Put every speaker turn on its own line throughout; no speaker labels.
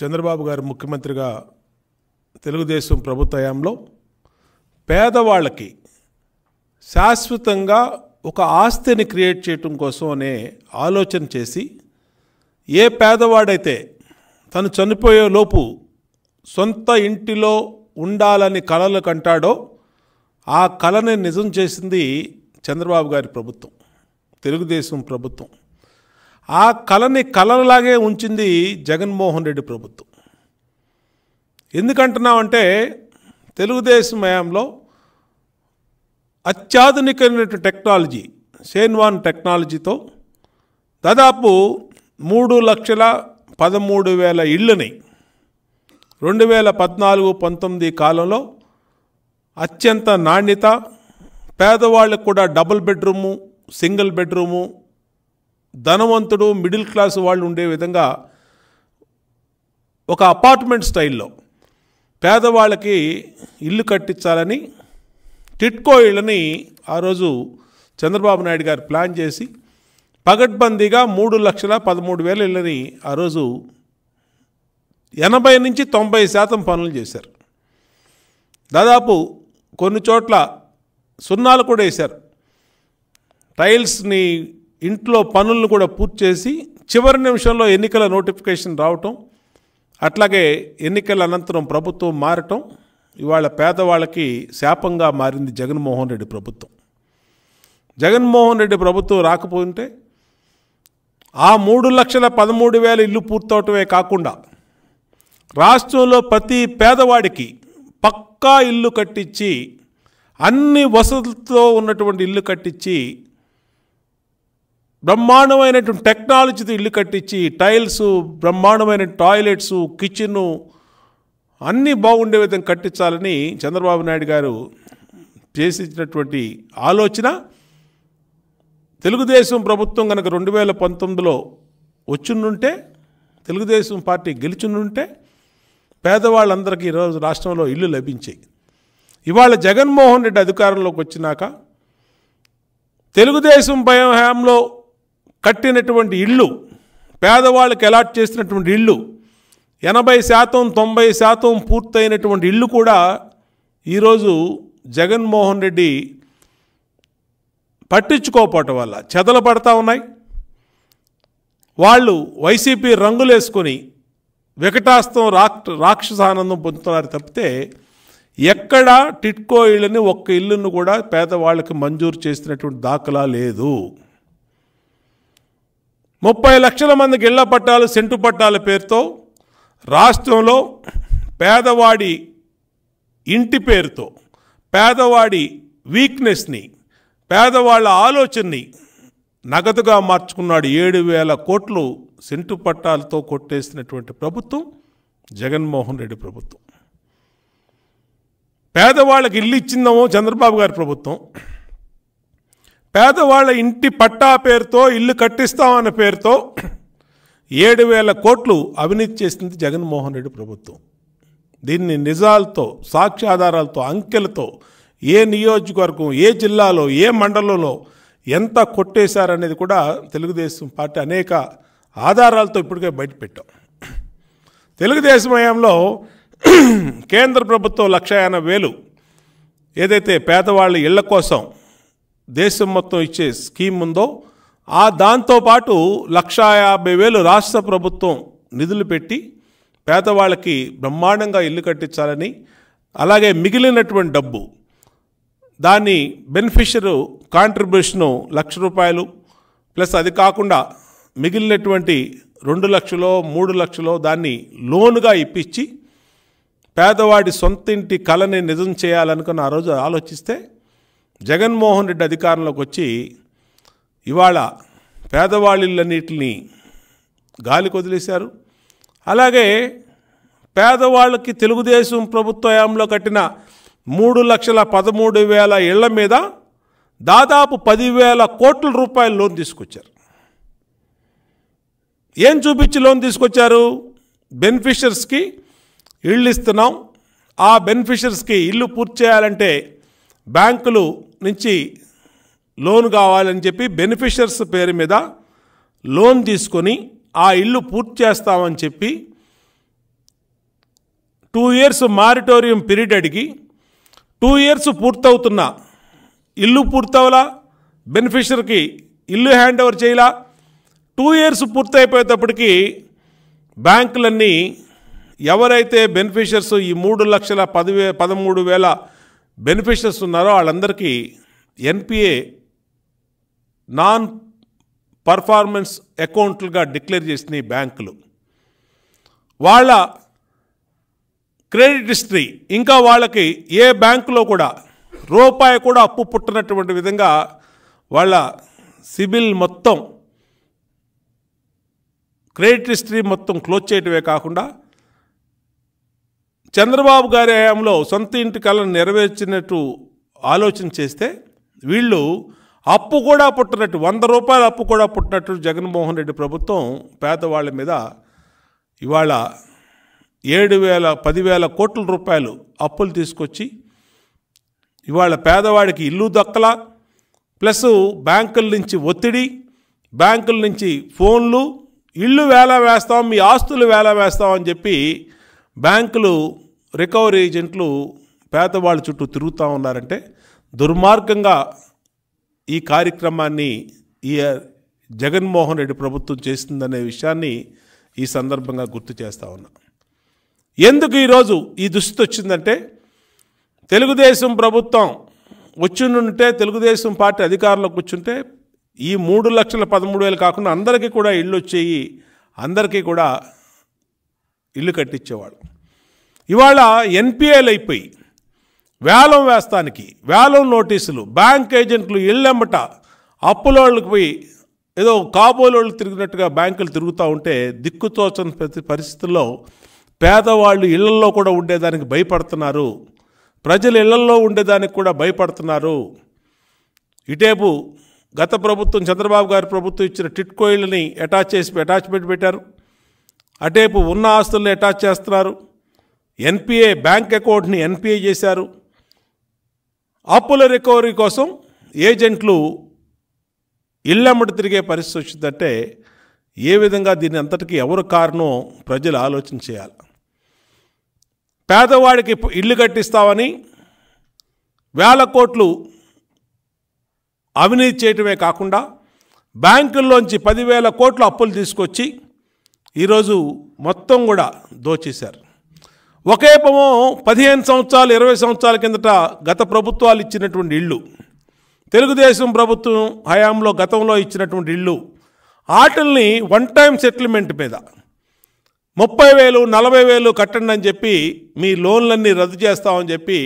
చంద్రబాబు గారు ముఖ్యమంత్రిగా తెలుగుదేశం హయాంలో పేదవాళ్ళకి శాశ్వతంగా ఒక ఆస్తిని క్రియేట్ చేయటం కోసం అనే ఆలోచన చేసి ఏ పేదవాడైతే తను చనిపోయే లోపు సొంత ఇంటిలో ఉండాలని కళలు కంటాడో ఆ కళని నిజం చేసింది చంద్రబాబు గారి ప్రభుత్వం తెలుగుదేశం ప్రభుత్వం ఆ కళని కలలాగే ఉంచింది జగన్మోహన్ రెడ్డి ప్రభుత్వం ఎందుకంటున్నామంటే తెలుగుదేశం హయాంలో అత్యాధునికమైన టెక్నాలజీ సేన్వాన్ టెక్నాలజీతో దాదాపు మూడు లక్షల పదమూడు వేల ఇళ్ళని రెండు వేల పద్నాలుగు పంతొమ్మిది కాలంలో అత్యంత నాణ్యత పేదవాళ్ళకు కూడా డబుల్ బెడ్రూము సింగిల్ బెడ్రూము ధనవంతుడు మిడిల్ క్లాస్ వాళ్ళు ఉండే విధంగా ఒక అపార్ట్మెంట్ స్టైల్లో పేదవాళ్ళకి ఇల్లు కట్టించాలని టిట్కో ఇళ్ళని ఆ రోజు చంద్రబాబు నాయుడు గారు ప్లాన్ చేసి పగడ్బందీగా మూడు లక్షల పదమూడు వేల ఇళ్ళని ఆ రోజు ఎనభై నుంచి తొంభై శాతం పనులు చేశారు దాదాపు కొన్ని చోట్ల సున్నాలు కూడా వేశారు టైల్స్ని ఇంట్లో పనులను కూడా పూర్తి చేసి చివరి నిమిషంలో ఎన్నికల నోటిఫికేషన్ రావటం అట్లాగే ఎన్నికల అనంతరం ప్రభుత్వం మారటం ఇవాళ పేదవాళ్ళకి శాపంగా మారింది జగన్మోహన్ రెడ్డి ప్రభుత్వం జగన్మోహన్ రెడ్డి ప్రభుత్వం రాకపోయింటే ఆ మూడు లక్షల పదమూడు వేల ఇల్లు పూర్తవటమే కాకుండా రాష్ట్రంలో ప్రతి పేదవాడికి పక్కా ఇల్లు కట్టించి అన్ని వసతులతో ఉన్నటువంటి ఇల్లు కట్టించి బ్రహ్మాండమైనటువంటి టెక్నాలజీతో ఇల్లు కట్టించి టైల్స్ బ్రహ్మాండమైన టాయిలెట్సు కిచెన్ అన్నీ బాగుండే విధంగా కట్టించాలని చంద్రబాబు నాయుడు గారు చేసినటువంటి ఆలోచన తెలుగుదేశం ప్రభుత్వం కనుక రెండు వేల పంతొమ్మిదిలో వచ్చిండుంటే తెలుగుదేశం పార్టీ గెలిచిండుంటే పేదవాళ్ళందరికీ ఈరోజు రాష్ట్రంలో ఇల్లు లభించాయి ఇవాళ జగన్మోహన్ రెడ్డి అధికారంలోకి వచ్చినాక తెలుగుదేశం భయం హయాంలో కట్టినటువంటి ఇళ్ళు పేదవాళ్ళకి అలాట్ చేసినటువంటి ఇళ్ళు ఎనభై శాతం తొంభై శాతం పూర్తయినటువంటి ఇళ్ళు కూడా ఈరోజు జగన్మోహన్ రెడ్డి పట్టించుకోకపోవటం వల్ల చెదలు పడతా ఉన్నాయి వాళ్ళు వైసీపీ రంగులేసుకొని వికటాస్తం రాక్షస ఆనందం పొందుతున్నారు తప్పితే ఎక్కడా టిట్కో ఇళ్ళని ఒక్క ఇల్లును కూడా పేదవాళ్ళకి మంజూరు చేసినటువంటి దాఖలా లేదు ముప్పై లక్షల మంది గిళ్ళ పట్టాలు సెంటు పట్టాల పేరుతో రాష్ట్రంలో పేదవాడి ఇంటి పేరుతో పేదవాడి వీక్నెస్ని పేదవాళ్ళ ఆలోచనని నగదుగా మార్చుకున్నాడు ఏడు వేల కోట్లు సెంటు పట్టాలతో కొట్టేసినటువంటి ప్రభుత్వం జగన్మోహన్ రెడ్డి ప్రభుత్వం పేదవాళ్ళకి ఇల్లు ఇచ్చిందేమో చంద్రబాబు గారి ప్రభుత్వం పేదవాళ్ళ ఇంటి పట్టా పేరుతో ఇల్లు కట్టిస్తామన్న పేరుతో ఏడు వేల కోట్లు అవినీతి చేసింది జగన్మోహన్ రెడ్డి ప్రభుత్వం దీన్ని నిజాలతో సాక్ష్యాధారాలతో అంకెలతో ఏ నియోజకవర్గం ఏ జిల్లాలో ఏ మండలంలో ఎంత కొట్టేశారనేది కూడా తెలుగుదేశం పార్టీ అనేక ఆధారాలతో ఇప్పటికే బయటపెట్టాం తెలుగుదేశం హయాంలో కేంద్ర ప్రభుత్వం లక్ష ఏదైతే పేదవాళ్ళ ఇళ్ల కోసం దేశం మొత్తం ఇచ్చే స్కీమ్ ఉందో ఆ దాంతోపాటు లక్షా యాభై వేలు రాష్ట్ర ప్రభుత్వం నిధులు పెట్టి పేదవాళ్ళకి బ్రహ్మాండంగా ఇల్లు కట్టించాలని అలాగే మిగిలినటువంటి డబ్బు దాన్ని బెనిఫిషరు కాంట్రిబ్యూషను లక్ష రూపాయలు ప్లస్ అది కాకుండా మిగిలినటువంటి రెండు లక్షలో మూడు లక్షలో దాన్ని లోనుగా ఇప్పించి పేదవాడి సొంతింటి కళని నిజం చేయాలనుకున్న ఆ రోజు ఆలోచిస్తే జగన్మోహన్ రెడ్డి అధికారంలోకి వచ్చి ఇవాళ పేదవాళ్ళిళ్ళన్నిటిని గాలికి వదిలేశారు అలాగే పేదవాళ్ళకి తెలుగుదేశం ప్రభుత్వ హయాంలో కట్టిన మూడు లక్షల పదమూడు వేల ఇళ్ల మీద దాదాపు పదివేల కోట్ల రూపాయలు లోన్ తీసుకొచ్చారు ఏం చూపించి లోన్ తీసుకొచ్చారు బెనిఫిషర్స్కి ఇళ్ళు ఇస్తున్నాం ఆ బెనిఫిషర్స్కి ఇల్లు పూర్తి చేయాలంటే బ్యాంకులు నుంచి లోన్ కావాలని చెప్పి బెనిఫిషర్స్ పేరు మీద లోన్ తీసుకొని ఆ ఇల్లు పూర్తి చేస్తామని చెప్పి టూ ఇయర్స్ మారిటోరియం పీరియడ్ అడిగి టూ ఇయర్స్ పూర్తవుతున్నా ఇల్లు పూర్తవలా బెనిఫిషరీకి ఇల్లు హ్యాండ్ ఓవర్ చేయాలా టూ ఇయర్స్ పూర్తయిపోయేటప్పటికీ బ్యాంకులన్నీ ఎవరైతే బెనిఫిషర్స్ ఈ మూడు లక్షల పదివే పదమూడు వేల బెనిఫిషరీస్ ఉన్నారో వాళ్ళందరికీ ఎన్పిఏ నాన్ పర్ఫార్మెన్స్ అకౌంట్లుగా డిక్లేర్ చేసినాయి బ్యాంకులు వాళ్ళ క్రెడిట్ హిస్టరీ ఇంకా వాళ్ళకి ఏ బ్యాంకులో కూడా రూపాయి కూడా అప్పు పుట్టినటువంటి విధంగా వాళ్ళ సిబిల్ మొత్తం క్రెడిట్ హిస్టరీ మొత్తం క్లోజ్ చేయటమే కాకుండా చంద్రబాబు గారి హయాంలో సొంత ఇంటి కళను నెరవేర్చినట్టు ఆలోచన చేస్తే వీళ్ళు అప్పు కూడా పుట్టినట్టు వంద రూపాయల అప్పు కూడా పుట్టినట్టు జగన్మోహన్ రెడ్డి ప్రభుత్వం పేదవాళ్ళ మీద ఇవాళ ఏడు వేల పదివేల కోట్ల రూపాయలు అప్పులు తీసుకొచ్చి ఇవాళ పేదవాడికి ఇల్లు దక్కల ప్లస్ బ్యాంకుల నుంచి ఒత్తిడి బ్యాంకుల నుంచి ఫోన్లు ఇల్లు వేళ వేస్తాం మీ ఆస్తులు వేళ వేస్తామని చెప్పి బ్యాంకులు రికవరీ ఏజెంట్లు పేదవాళ్ళ చుట్టూ తిరుగుతూ ఉన్నారంటే దుర్మార్గంగా ఈ కార్యక్రమాన్ని ఈ జగన్మోహన్ రెడ్డి ప్రభుత్వం చేసిందనే విషయాన్ని ఈ సందర్భంగా గుర్తు చేస్తూ ఉన్నా ఎందుకు ఈరోజు ఈ దుస్థితి వచ్చిందంటే తెలుగుదేశం ప్రభుత్వం వచ్చిండుంటే తెలుగుదేశం పార్టీ అధికారంలోకి కూర్చుంటే ఈ మూడు లక్షల పదమూడు వేలు కాకుండా అందరికీ కూడా ఇళ్ళు వచ్చేయి అందరికీ కూడా ఇల్లు కట్టించేవాళ్ళు ఇవాళ ఎన్పిఏలు అయిపోయి వేలం వేస్తానికి వేలం నోటీసులు బ్యాంక్ ఏజెంట్లు ఇళ్ళెంబట అప్పులోళ్ళకి పోయి ఏదో కాబోలోళ్ళు తిరిగినట్టుగా బ్యాంకులు తిరుగుతూ ఉంటే దిక్కుతోచని ప్రతి పరిస్థితుల్లో పేదవాళ్ళు ఇళ్లల్లో కూడా ఉండేదానికి భయపడుతున్నారు ప్రజలు ఇళ్లల్లో ఉండేదానికి కూడా భయపడుతున్నారు ఇటేపు గత ప్రభుత్వం చంద్రబాబు గారి ప్రభుత్వం ఇచ్చిన టిట్కోయిల్ని అటాచ్ చేసి అటాచ్మెంట్ పెట్టారు అటేపు ఉన్న ఆస్తుల్ని అటాచ్ చేస్తున్నారు ఎన్పిఏ బ్యాంక్ అకౌంట్ని ఎన్పిఏ చేశారు అప్పుల రికవరీ కోసం ఏజెంట్లు ఇళ్ళమ్మడి తిరిగే పరిస్థితి వచ్చిందంటే ఏ విధంగా దీని అంతటికి ఎవరు కారణం ప్రజలు ఆలోచన చేయాలి పేదవాడికి ఇల్లు కట్టిస్తామని వేల కోట్లు అవినీతి చేయటమే కాకుండా బ్యాంకుల్లోంచి పదివేల కోట్లు అప్పులు తీసుకొచ్చి ఈరోజు మొత్తం కూడా దోచేశారు ఒకే పదిహేను సంవత్సరాలు ఇరవై సంవత్సరాల కిందట గత ప్రభుత్వాలు ఇచ్చినటువంటి ఇళ్ళు తెలుగుదేశం ప్రభుత్వం హయాంలో గతంలో ఇచ్చినటువంటి ఇళ్ళు ఆటల్ని వన్ టైం సెటిల్మెంట్ మీద ముప్పై వేలు నలభై వేలు కట్టండి అని చెప్పి మీ లోన్లన్నీ రద్దు చేస్తామని చెప్పి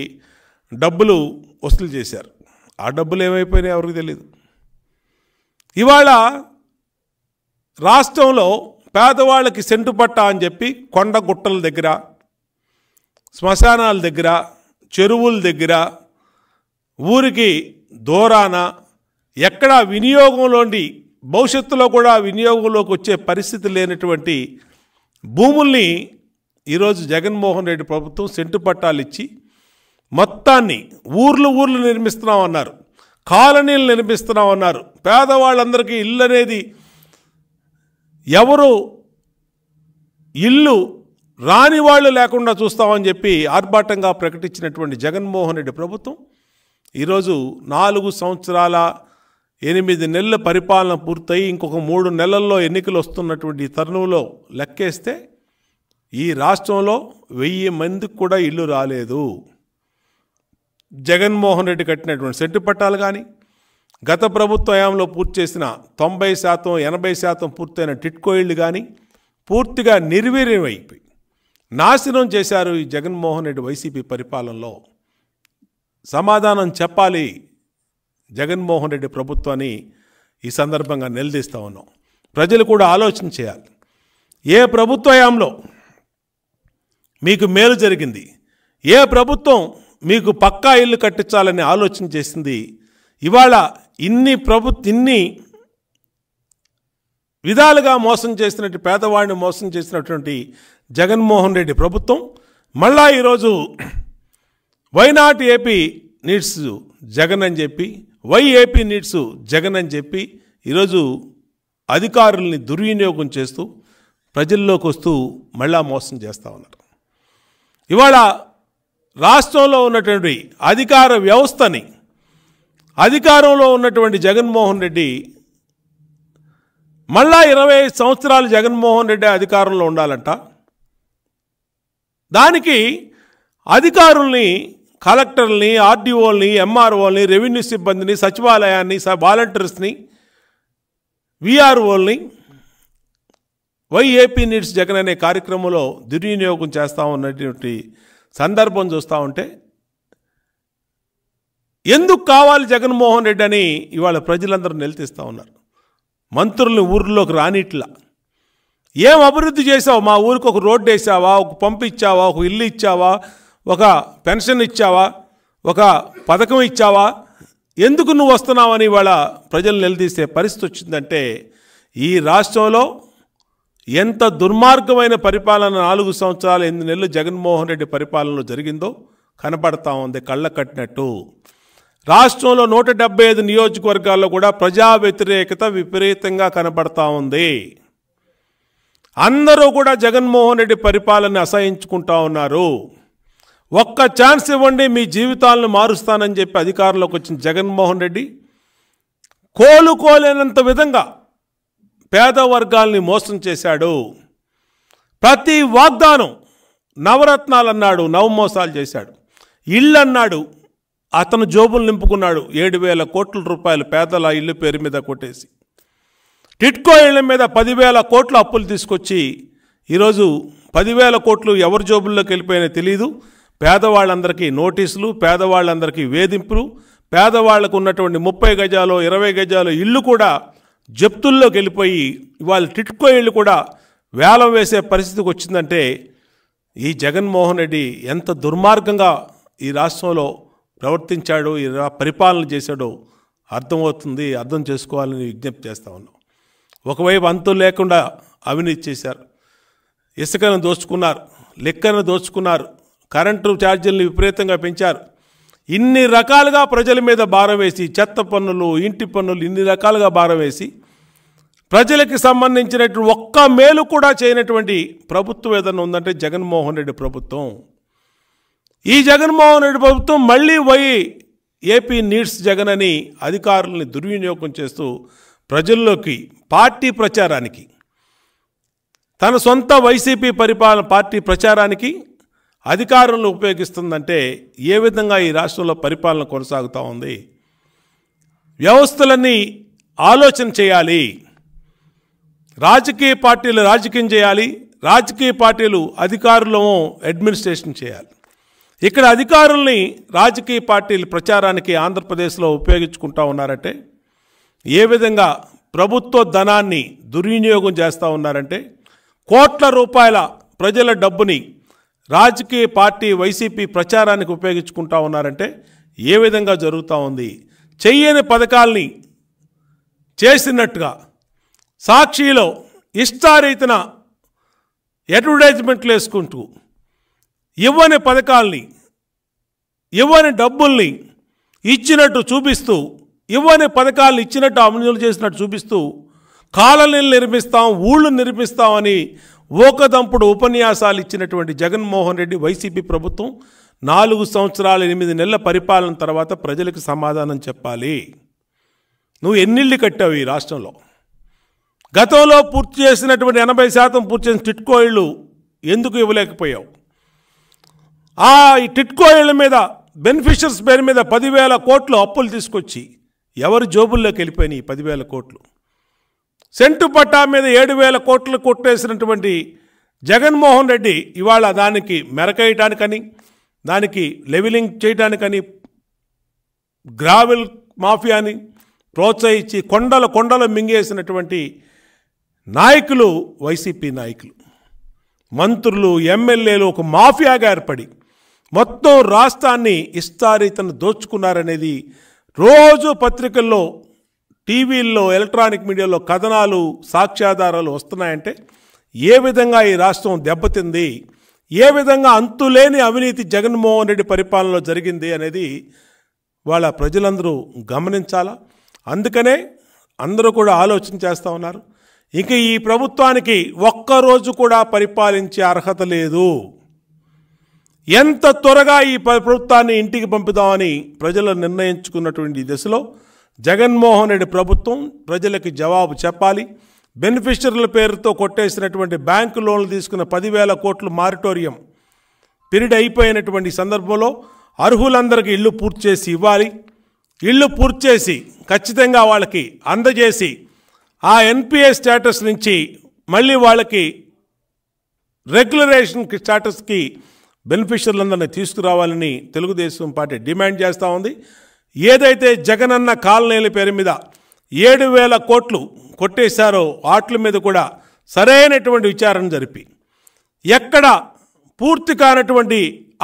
డబ్బులు వసూలు చేశారు ఆ డబ్బులు ఏమైపోయినాయి ఎవరికి తెలియదు ఇవాళ రాష్ట్రంలో పేదవాళ్ళకి సెంటు పట్ట అని చెప్పి కొండ గుట్టల దగ్గర శ్మశానాల దగ్గర చెరువుల దగ్గర ఊరికి దూరాన ఎక్కడా వినియోగంలోండి భవిష్యత్తులో కూడా వినియోగంలోకి వచ్చే పరిస్థితి లేనటువంటి భూముల్ని ఈరోజు జగన్మోహన్ రెడ్డి ప్రభుత్వం సెంటు పట్టాలు ఇచ్చి మొత్తాన్ని ఊర్లు ఊర్లు నిర్మిస్తున్నామన్నారు కాలనీలు నిర్మిస్తున్నామన్నారు పేదవాళ్ళందరికీ ఇల్లు అనేది ఎవరు ఇల్లు రాని వాళ్ళు లేకుండా చూస్తామని చెప్పి ఆర్భాటంగా ప్రకటించినటువంటి జగన్మోహన్ రెడ్డి ప్రభుత్వం ఈరోజు నాలుగు సంవత్సరాల ఎనిమిది నెలల పరిపాలన పూర్తయి ఇంకొక మూడు నెలల్లో ఎన్నికలు వస్తున్నటువంటి తరుణంలో లెక్కేస్తే ఈ రాష్ట్రంలో వెయ్యి మందికి కూడా ఇల్లు రాలేదు జగన్మోహన్ రెడ్డి కట్టినటువంటి సెట్టు పట్టాలు కానీ గత ప్రభుత్వ హయాంలో పూర్తి చేసిన తొంభై శాతం ఎనభై శాతం పూర్తయిన టిట్కో ఇళ్ళు కానీ పూర్తిగా నిర్వీర్యమైపోయి నాశనం చేశారు ఈ జగన్మోహన్ రెడ్డి వైసీపీ పరిపాలనలో సమాధానం చెప్పాలి జగన్మోహన్ రెడ్డి ప్రభుత్వాన్ని ఈ సందర్భంగా నిలదీస్తా ఉన్నాం ప్రజలు కూడా ఆలోచన చేయాలి ఏ ప్రభుత్వయాంలో మీకు మేలు జరిగింది ఏ ప్రభుత్వం మీకు పక్కా ఇల్లు కట్టించాలని ఆలోచన చేసింది ఇవాళ ఇన్ని ప్రభుత్వ ఇన్ని విధాలుగా మోసం చేసినట్టు పేదవాడిని మోసం చేసినటువంటి జగన్మోహన్ రెడ్డి ప్రభుత్వం మళ్ళా ఈరోజు వైనాట్ ఏపీ నీడ్స్ జగన్ అని చెప్పి వై ఏపీ నీడ్స్ జగన్ అని చెప్పి ఈరోజు అధికారుల్ని దుర్వినియోగం చేస్తూ ప్రజల్లోకి వస్తూ మళ్ళా మోసం చేస్తూ ఉన్నారు ఇవాళ రాష్ట్రంలో ఉన్నటువంటి అధికార వ్యవస్థని అధికారంలో ఉన్నటువంటి జగన్మోహన్ రెడ్డి మళ్ళా ఇరవై సంవత్సరాలు జగన్మోహన్ రెడ్డి అధికారంలో ఉండాలంట దానికి అధికారుల్ని కలెక్టర్ని ఆర్డీఓల్ని ఎంఆర్ఓల్ని రెవెన్యూ సిబ్బందిని సచివాలయాన్ని వాలంటీర్స్ని విఆర్ఓల్ని వైఏపీ నీడ్స్ జగన్ అనే కార్యక్రమంలో దుర్వినియోగం చేస్తా ఉన్నటువంటి సందర్భం చూస్తూ ఉంటే ఎందుకు కావాలి జగన్మోహన్ రెడ్డి అని ఇవాళ ప్రజలందరూ నిలదీస్తూ ఉన్నారు మంత్రులను ఊర్లోకి రానిట్లా ఏం అభివృద్ధి చేసావు మా ఊరికి ఒక రోడ్డు వేసావా ఒక పంపు ఇచ్చావా ఒక ఇల్లు ఇచ్చావా ఒక పెన్షన్ ఇచ్చావా ఒక పథకం ఇచ్చావా ఎందుకు నువ్వు వస్తున్నావని ఇవాళ ప్రజలు నిలదీసే పరిస్థితి వచ్చిందంటే ఈ రాష్ట్రంలో ఎంత దుర్మార్గమైన పరిపాలన నాలుగు సంవత్సరాలు ఎనిమిది నెలలు జగన్మోహన్ రెడ్డి పరిపాలనలో జరిగిందో కనపడతా ఉంది కళ్ళ కట్టినట్టు రాష్ట్రంలో నూట డెబ్బై ఐదు నియోజకవర్గాల్లో కూడా ప్రజా వ్యతిరేకత విపరీతంగా కనబడతా ఉంది అందరూ కూడా జగన్మోహన్ రెడ్డి పరిపాలన అసహించుకుంటా ఉన్నారు ఒక్క ఛాన్స్ ఇవ్వండి మీ జీవితాలను మారుస్తానని చెప్పి అధికారంలోకి వచ్చిన జగన్మోహన్ రెడ్డి కోలుకోలేనంత విధంగా పేద వర్గాల్ని మోసం చేశాడు ప్రతి వాగ్దానం నవరత్నాలు అన్నాడు నవమోసాలు చేశాడు ఇళ్ళు అన్నాడు అతను జోబులు నింపుకున్నాడు ఏడు వేల కోట్ల రూపాయలు పేదల ఇల్లు పేరు మీద కొట్టేసి టిట్కో ఇళ్ళ మీద పదివేల కోట్ల అప్పులు తీసుకొచ్చి ఈరోజు పదివేల కోట్లు ఎవరి జోబుల్లోకి వెళ్ళిపోయినా తెలియదు పేదవాళ్ళందరికీ నోటీసులు పేదవాళ్ళందరికీ వేధింపులు పేదవాళ్లకు ఉన్నటువంటి ముప్పై గజాలు ఇరవై గజాలు ఇల్లు కూడా జప్తుల్లోకి వెళ్ళిపోయి ఇవాళ టిట్కో ఇళ్ళు కూడా వేలం వేసే పరిస్థితికి వచ్చిందంటే ఈ జగన్మోహన్ రెడ్డి ఎంత దుర్మార్గంగా ఈ రాష్ట్రంలో ప్రవర్తించాడో ఎలా పరిపాలన చేశాడో అర్థమవుతుంది అర్థం చేసుకోవాలని విజ్ఞప్తి చేస్తా ఉన్నాం ఒకవైపు అంతు లేకుండా అవినీతి చేశారు ఇసుకను దోచుకున్నారు లెక్కను దోచుకున్నారు కరెంటు ఛార్జీలను విపరీతంగా పెంచారు ఇన్ని రకాలుగా ప్రజల మీద భారం వేసి చెత్త పన్నులు ఇంటి పన్నులు ఇన్ని రకాలుగా భారం వేసి ప్రజలకి సంబంధించినటువంటి ఒక్క మేలు కూడా చేయనటువంటి ప్రభుత్వం ఏదైనా ఉందంటే జగన్మోహన్ రెడ్డి ప్రభుత్వం ఈ జగన్మోహన్ రెడ్డి ప్రభుత్వం మళ్ళీ వై ఏపీ నీడ్స్ జగన్ అని అధికారుల్ని దుర్వినియోగం చేస్తూ ప్రజల్లోకి పార్టీ ప్రచారానికి తన సొంత వైసీపీ పరిపాలన పార్టీ ప్రచారానికి అధికారులను ఉపయోగిస్తుందంటే ఏ విధంగా ఈ రాష్ట్రంలో పరిపాలన కొనసాగుతూ ఉంది వ్యవస్థలన్నీ ఆలోచన చేయాలి రాజకీయ పార్టీలు రాజకీయం చేయాలి రాజకీయ పార్టీలు అధికారులము అడ్మినిస్ట్రేషన్ చేయాలి ఇక్కడ అధికారుల్ని రాజకీయ పార్టీలు ప్రచారానికి ఆంధ్రప్రదేశ్లో ఉపయోగించుకుంటా ఉన్నారంటే ఏ విధంగా ప్రభుత్వ ధనాన్ని దుర్వినియోగం చేస్తూ ఉన్నారంటే కోట్ల రూపాయల ప్రజల డబ్బుని రాజకీయ పార్టీ వైసీపీ ప్రచారానికి ఉపయోగించుకుంటా ఉన్నారంటే ఏ విధంగా జరుగుతూ ఉంది చెయ్యని పథకాల్ని చేసినట్టుగా సాక్షిలో ఇష్టారీతన అడ్వర్టైజ్మెంట్లు వేసుకుంటూ ఇవ్వని పథకాల్ని ఇవ్వని డబ్బుల్ని ఇచ్చినట్టు చూపిస్తూ ఇవ్వని పథకాలు ఇచ్చినట్టు అమలు చేసినట్టు చూపిస్తూ కాలనీలు నిర్మిస్తాం ఊళ్ళు నిర్మిస్తామని ఓకదంపుడు ఉపన్యాసాలు ఇచ్చినటువంటి జగన్మోహన్ రెడ్డి వైసీపీ ప్రభుత్వం నాలుగు సంవత్సరాల ఎనిమిది నెలల పరిపాలన తర్వాత ప్రజలకు సమాధానం చెప్పాలి నువ్వు ఎన్నిళ్ళు కట్టావు ఈ రాష్ట్రంలో గతంలో పూర్తి చేసినటువంటి ఎనభై శాతం పూర్తి చేసిన టిట్కో ఎందుకు ఇవ్వలేకపోయావు ఆ టిట్కోయిల మీద బెనిఫిషర్స్ పేరు మీద పదివేల కోట్లు అప్పులు తీసుకొచ్చి ఎవరు జోబుల్లోకి వెళ్ళిపోయినాయి పదివేల కోట్లు సెంటు పట్టా మీద ఏడు వేల కోట్లు కొట్టేసినటువంటి జగన్మోహన్ రెడ్డి ఇవాళ దానికి మెరకేయటానికని దానికి లెవెలింగ్ చేయటానికని గ్రావెల్ మాఫియాని ప్రోత్సహించి కొండల కొండలు మింగేసినటువంటి నాయకులు వైసీపీ నాయకులు మంత్రులు ఎమ్మెల్యేలు ఒక మాఫియాగా ఏర్పడి మొత్తం రాష్ట్రాన్ని ఇస్తారీతను దోచుకున్నారనేది రోజు పత్రికల్లో టీవీల్లో ఎలక్ట్రానిక్ మీడియాలో కథనాలు సాక్ష్యాధారాలు వస్తున్నాయంటే ఏ విధంగా ఈ రాష్ట్రం దెబ్బతింది ఏ విధంగా అంతులేని అవినీతి జగన్మోహన్ రెడ్డి పరిపాలనలో జరిగింది అనేది వాళ్ళ ప్రజలందరూ గమనించాలా అందుకనే అందరూ కూడా ఆలోచన చేస్తూ ఉన్నారు ఇక ఈ ప్రభుత్వానికి ఒక్కరోజు కూడా పరిపాలించే అర్హత లేదు ఎంత త్వరగా ఈ ప్రభుత్వాన్ని ఇంటికి పంపుదామని ప్రజలు నిర్ణయించుకున్నటువంటి దశలో జగన్మోహన్ రెడ్డి ప్రభుత్వం ప్రజలకి జవాబు చెప్పాలి బెనిఫిషరీల పేరుతో కొట్టేసినటువంటి బ్యాంకు లోన్లు తీసుకున్న పదివేల కోట్లు మారిటోరియం పిరిడ్ అయిపోయినటువంటి సందర్భంలో అర్హులందరికీ ఇల్లు పూర్తి చేసి ఇవ్వాలి ఇల్లు పూర్తి చేసి ఖచ్చితంగా వాళ్ళకి అందజేసి ఆ ఎన్పిఏ స్టేటస్ నుంచి మళ్ళీ వాళ్ళకి రెగ్యులరేషన్ స్టేటస్కి బెనిఫిషియర్లందరినీ తీసుకురావాలని తెలుగుదేశం పార్టీ డిమాండ్ చేస్తూ ఉంది ఏదైతే జగనన్న కాలనీల పేరు మీద ఏడు వేల కోట్లు కొట్టేశారో వాట్ల మీద కూడా సరైనటువంటి విచారణ జరిపి ఎక్కడ పూర్తి కానటువంటి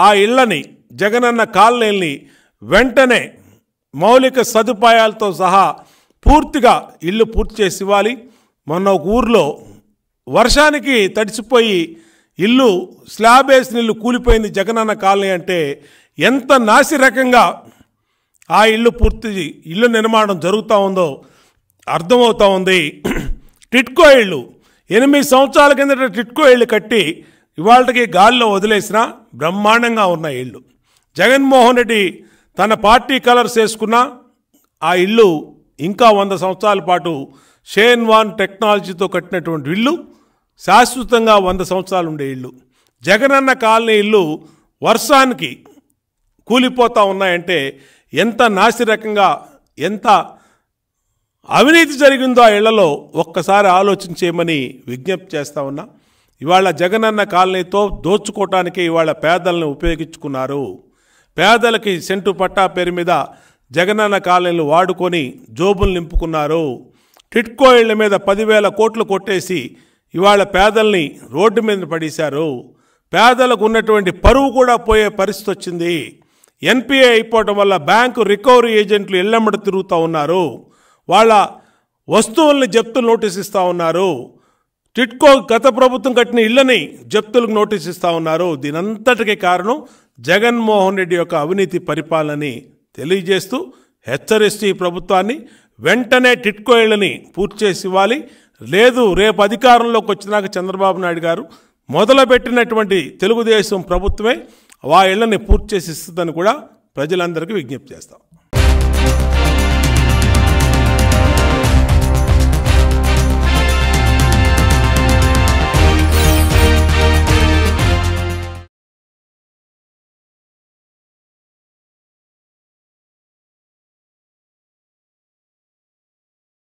ఆ ఇళ్లని జగనన్న కాలనీల్ని వెంటనే మౌలిక సదుపాయాలతో సహా పూర్తిగా ఇల్లు పూర్తి చేసి ఇవ్వాలి మొన్న ఒక ఊర్లో వర్షానికి తడిసిపోయి ఇల్లు స్లాబ్ వేసిన ఇల్లు కూలిపోయింది జగనన్న కాలనీ అంటే ఎంత నాసిరకంగా ఆ ఇల్లు పూర్తి ఇల్లు నిర్మాణం జరుగుతూ ఉందో అర్థమవుతూ ఉంది టిట్కో ఇళ్ళు ఎనిమిది సంవత్సరాల కిందట టిట్కో ఇళ్ళు కట్టి ఇవాళకి గాల్లో వదిలేసిన బ్రహ్మాండంగా ఉన్న ఇళ్ళు జగన్మోహన్ రెడ్డి తన పార్టీ కలర్స్ వేసుకున్న ఆ ఇల్లు ఇంకా వంద సంవత్సరాల పాటు షేన్వాన్ టెక్నాలజీతో కట్టినటువంటి ఇల్లు శాశ్వతంగా వంద సంవత్సరాలు ఉండే ఇళ్ళు జగనన్న కాలనీ ఇల్లు వర్షానికి కూలిపోతూ ఉన్నాయంటే ఎంత నాసిరకంగా ఎంత అవినీతి జరిగిందో ఆ ఇళ్లలో ఒక్కసారి ఆలోచించేయమని విజ్ఞప్తి చేస్తూ ఉన్నా ఇవాళ జగనన్న కాలనీతో దోచుకోవటానికి ఇవాళ పేదలను ఉపయోగించుకున్నారు పేదలకి సెంటు పట్టా పేరు మీద జగనన్న కాలనీలు వాడుకొని జోబులు నింపుకున్నారు టిట్కో ఇళ్ల మీద పదివేల కోట్లు కొట్టేసి ఇవాళ పేదల్ని రోడ్డు మీద పడేశారు పేదలకు ఉన్నటువంటి పరువు కూడా పోయే పరిస్థితి వచ్చింది ఎన్పిఏ అయిపోవటం వల్ల బ్యాంకు రికవరీ ఏజెంట్లు ఎల్లెమ్మడ తిరుగుతూ ఉన్నారు వాళ్ళ వస్తువుల్ని జప్తులు నోటీస్ ఇస్తూ ఉన్నారు టిట్కో గత ప్రభుత్వం కట్టిన ఇళ్ళని జప్తులకు నోటీస్ ఇస్తూ ఉన్నారు దీనంతటికి కారణం జగన్మోహన్ రెడ్డి యొక్క అవినీతి పరిపాలనని తెలియజేస్తూ హెచ్చరిస్తూ ఈ ప్రభుత్వాన్ని వెంటనే టిట్కో ఇళ్ళని పూర్తి చేసి ఇవ్వాలి లేదు రేపు అధికారంలోకి వచ్చినాక చంద్రబాబు నాయుడు గారు మొదలుపెట్టినటువంటి తెలుగుదేశం ప్రభుత్వమే వా ఇళ్లని పూర్తి చేసి ఇస్తుందని కూడా ప్రజలందరికీ విజ్ఞప్తి చేస్తాం